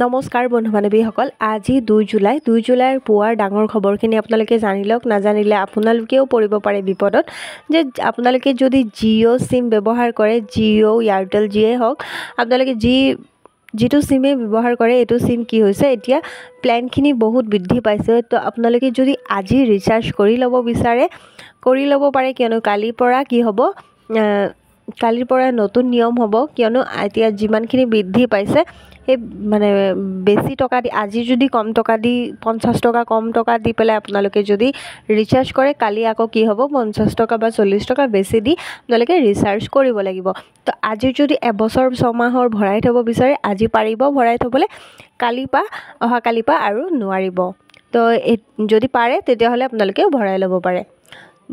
নমস্কাৰ বন্ধু বান্ধৱীসকল আজি দুই জুলাই দুই জুলাইৰ পুৱাৰ ডাঙৰ খবৰখিনি আপোনালোকে জানি লওক নাজানিলে আপোনালোকেও পৰিব পাৰে বিপদত যে আপোনালোকে যদি জিঅ' চিম ব্যৱহাৰ কৰে জিঅ' এয়াৰটেল যিয়ে হওক আপোনালোকে যি যিটো চিমেই ব্যৱহাৰ কৰে এইটো চিম কি হৈছে এতিয়া প্লেনখিনি বহুত বৃদ্ধি পাইছে তো আপোনালোকে যদি আজি ৰিচাৰ্জ কৰি ল'ব বিচাৰে কৰি ল'ব পাৰে কিয়নো কালিৰ পৰা কি হ'ব কালিৰ পৰা নতুন নিয়ম হ'ব কিয়নো এতিয়া যিমানখিনি বৃদ্ধি পাইছে সেই মানে বেছি টকা দি আজি যদি কম টকা দি পঞ্চাছ টকা কম টকা দি পেলাই আপোনালোকে যদি ৰিচাৰ্জ কৰে কালি আকৌ কি হ'ব পঞ্চাছ টকা বা চল্লিছ টকা বেছি দি আপোনালোকে ৰিচাৰ্জ কৰিব লাগিব তো আজি যদি এবছৰ ছমাহৰ ভৰাই থ'ব বিচাৰে আজি পাৰিব ভৰাই থ'বলৈ কালিৰ পৰা অহাকালিৰ পৰা আৰু নোৱাৰিব তো যদি পাৰে তেতিয়াহ'লে আপোনালোকেও ভৰাই ল'ব পাৰে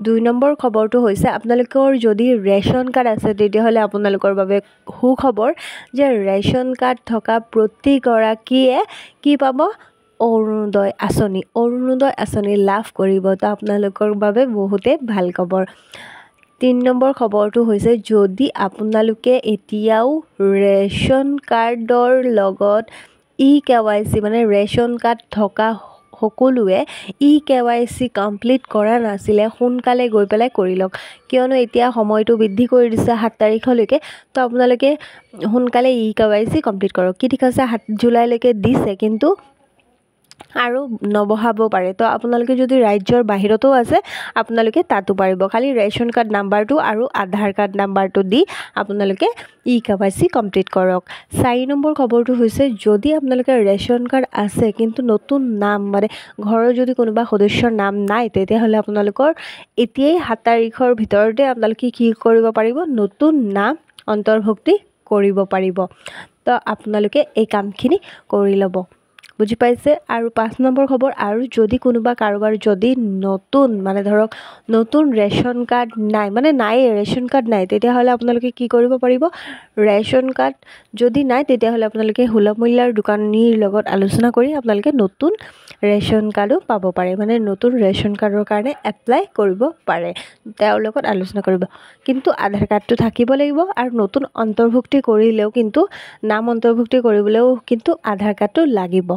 দুই নম্বৰ খবৰটো হৈছে আপোনালোকৰ যদি ৰেচন কাৰ্ড আছে তেতিয়াহ'লে আপোনালোকৰ বাবে সুখবৰ যে ৰেচন কাৰ্ড থকা প্ৰতিগৰাকীয়ে কি পাব অৰুণোদয় আঁচনি অৰুণোদয় আঁচনি লাভ কৰিব তো আপোনালোকৰ বাবে বহুতে ভাল খবৰ তিনি নম্বৰ খবৰটো হৈছে যদি আপোনালোকে এতিয়াও ৰেচন কাৰ্ডৰ লগত ই কে ৱাই চি মানে ৰেচন কাৰ্ড থকা সকলোৱে E K Y C complete কৰা নাছিলে সোনকালে গৈ পেলাই কৰি লওক কিয়নো এতিয়া সময়টো বৃদ্ধি কৰি দিছে সাত তাৰিখলৈকে তো আপোনালোকে সোনকালে E K Y C complete কৰক কি ঠিক আছে সাত জুলাইলৈকে দিছে কিন্তু আৰু নবহাব পাৰে তো আপোনালোকে যদি ৰাজ্যৰ বাহিৰতো আছে আপোনালোকে তাতো পাৰিব খালি ৰেচন কাৰ্ড নাম্বাৰটো আৰু আধাৰ কাৰ্ড নাম্বাৰটো দি আপোনালোকে ই চি কমপ্লিট কৰক চাৰি নম্বৰ খবৰটো হৈছে যদি আপোনালোকে ৰেচন কাৰ্ড আছে কিন্তু নতুন নাম মানে ঘৰৰ যদি কোনোবা সদস্যৰ নাম নাই তেতিয়াহ'লে আপোনালোকৰ এতিয়াই সাত তাৰিখৰ ভিতৰতে আপোনালোকে কি কৰিব পাৰিব নতুন নাম অন্তৰ্ভুক্তি কৰিব পাৰিব তো আপোনালোকে এই কামখিনি কৰি ল'ব বুজি পাইছে আৰু পাঁচ নম্বৰ খবৰ আৰু যদি কোনোবা কাৰোবাৰ যদি নতুন মানে ধৰক নতুন ৰেচন কাৰ্ড নাই মানে নাই ৰেচন কাৰ্ড নাই তেতিয়াহ'লে আপোনালোকে কি কৰিব পাৰিব ৰেচন কাৰ্ড যদি নাই তেতিয়াহ'লে আপোনালোকে সুলভ মূল্যৰ দোকানীৰ লগত আলোচনা কৰি আপোনালোকে নতুন ৰেচন কাৰ্ডো পাব পাৰে মানে নতুন ৰেচন কাৰ্ডৰ কাৰণে এপ্লাই কৰিব পাৰে তেওঁৰ লগত আলোচনা কৰিব কিন্তু আধাৰ কাৰ্ডটো থাকিব লাগিব আৰু নতুন অন্তৰ্ভুক্তি কৰিলেও কিন্তু নাম অন্তৰ্ভুক্তি কৰিবলৈও কিন্তু আধাৰ কাৰ্ডটো লাগিব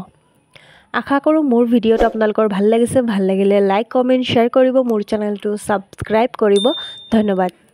আশা কৰোঁ মোৰ ভিডিঅ'টো আপোনালোকৰ ভাল লাগিছে ভাল লাগিলে লাইক কমেণ্ট শ্বেয়াৰ কৰিব মোৰ চেনেলটো ছাবস্ক্ৰাইব কৰিব ধন্যবাদ